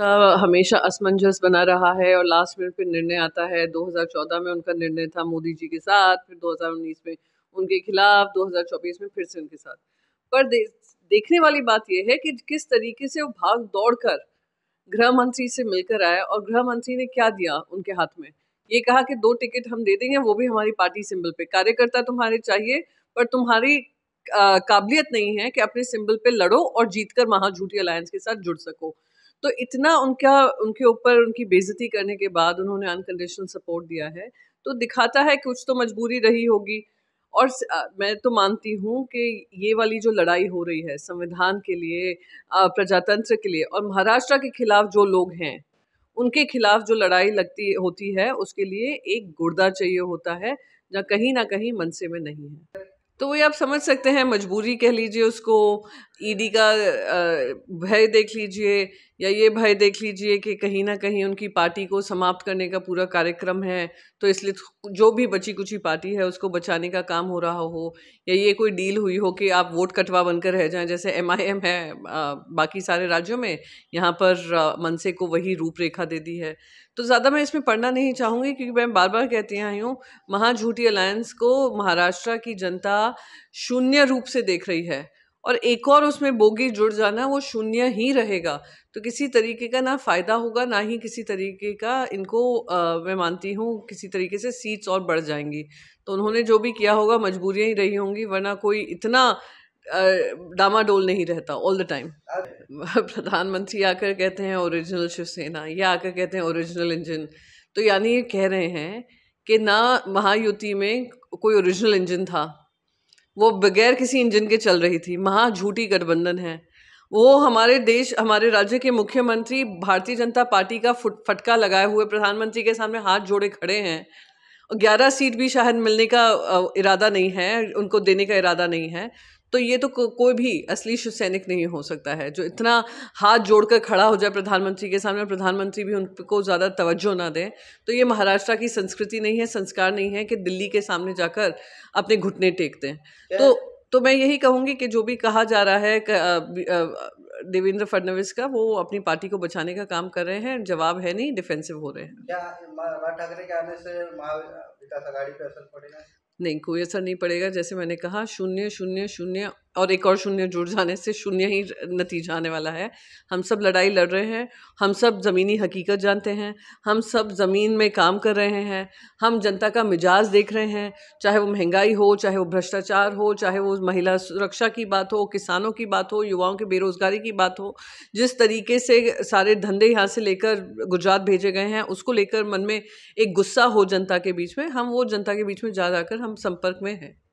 का हमेशा असमंजस बना रहा है और लास्ट मिनट पे निर्णय आता है 2014 में उनका निर्णय था मोदी जी के साथ फिर 2019 में उनके खिलाफ 2024 में फिर से उनके साथ पर दे, देखने वाली बात यह है कि किस तरीके से वो भाग दौड़ कर गृह मंत्री से मिलकर आया और गृह मंत्री ने क्या दिया उनके हाथ में ये कहा कि दो टिकट हम दे देंगे वो भी हमारी पार्टी सिंबल पे कार्यकर्ता तुम्हारे चाहिए पर तुम्हारी काबिलियत नहीं है कि अपने सिंबल पे लड़ो और जीतकर महाझूठी अलायंस के साथ जुड़ सको तो इतना उनका उनके ऊपर उनकी बेजती करने के बाद उन्होंने अनकंडीशनल सपोर्ट दिया है तो दिखाता है कुछ तो मजबूरी रही होगी और मैं तो मानती हूँ कि ये वाली जो लड़ाई हो रही है संविधान के लिए प्रजातंत्र के लिए और महाराष्ट्र के खिलाफ जो लोग हैं उनके खिलाफ जो लड़ाई लगती होती है उसके लिए एक गुर्दा चाहिए होता है जहाँ कहीं ना कहीं मनसे में नहीं है तो वही आप समझ सकते हैं मजबूरी कह लीजिए उसको ईडी का भय देख लीजिए या ये भय देख लीजिए कि कहीं ना कहीं उनकी पार्टी को समाप्त करने का पूरा कार्यक्रम है तो इसलिए तो जो भी बची कुची पार्टी है उसको बचाने का काम हो रहा हो या ये कोई डील हुई हो कि आप वोट कटवा बनकर रह जाएं जैसे एम है बाकी सारे राज्यों में यहाँ पर मनसे को वही रूपरेखा दे दी है तो ज़्यादा मैं इसमें पढ़ना नहीं चाहूँगी क्योंकि मैं बार बार कहती आई हूँ महाझूठी अलायंस को महाराष्ट्र की जनता शून्य रूप से देख रही है और एक और उसमें बोगी जुड़ जाना वो शून्य ही रहेगा तो किसी तरीके का ना फ़ायदा होगा ना ही किसी तरीके का इनको आ, मैं मानती हूँ किसी तरीके से सीट्स और बढ़ जाएंगी तो उन्होंने जो भी किया होगा मजबूरियाँ ही रही होंगी वरना कोई इतना डामाडोल नहीं रहता ऑल द टाइम प्रधानमंत्री आकर कहते हैं ओरिजिनल शिवसेना या आकर कहते हैं ओरिजिनल इंजन तो यानी ये कह रहे हैं कि ना महायुति में कोई ओरिजिनल इंजन था वो बगैर किसी इंजन के चल रही थी महा झूठी गठबंधन है वो हमारे देश हमारे राज्य के मुख्यमंत्री भारतीय जनता पार्टी का फुट फटका लगाए हुए प्रधानमंत्री के सामने हाथ जोड़े खड़े हैं ग्यारह सीट भी शायद मिलने का इरादा नहीं है उनको देने का इरादा नहीं है तो ये तो को, कोई भी असली शिव सैनिक नहीं हो सकता है जो इतना हाथ जोड़कर खड़ा हो जाए प्रधानमंत्री के सामने प्रधानमंत्री भी उनको ज़्यादा तवज्जो ना दें तो ये महाराष्ट्र की संस्कृति नहीं है संस्कार नहीं है कि दिल्ली के सामने जाकर अपने घुटने टेकते दें तो तो मैं यही कहूँगी कि जो भी कहा जा रहा है देवेंद्र फडणवीस का वो अपनी पार्टी को बचाने का काम कर रहे हैं जवाब है नहीं डिफेंसिव हो रहे हैं क्या ठाकरे के आने से विकास पे असर पड़ेगा नहीं कोई असर नहीं पड़ेगा जैसे मैंने कहा शून्य शून्य शून्य और एक और शून्य जुड़ जाने से शून्य ही नतीजा आने वाला है हम सब लड़ाई लड़ रहे हैं हम सब ज़मीनी हकीकत जानते हैं हम सब ज़मीन में काम कर रहे हैं हम जनता का मिजाज देख रहे हैं चाहे वो महंगाई हो चाहे वो भ्रष्टाचार हो चाहे वो महिला सुरक्षा की बात हो किसानों की बात हो युवाओं के बेरोज़गारी की बात हो जिस तरीके से सारे धंधे यहाँ से लेकर गुजरात भेजे गए हैं उसको लेकर मन में एक गुस्सा हो जनता के बीच में हम वो जनता के बीच में जा जाकर हम संपर्क में हैं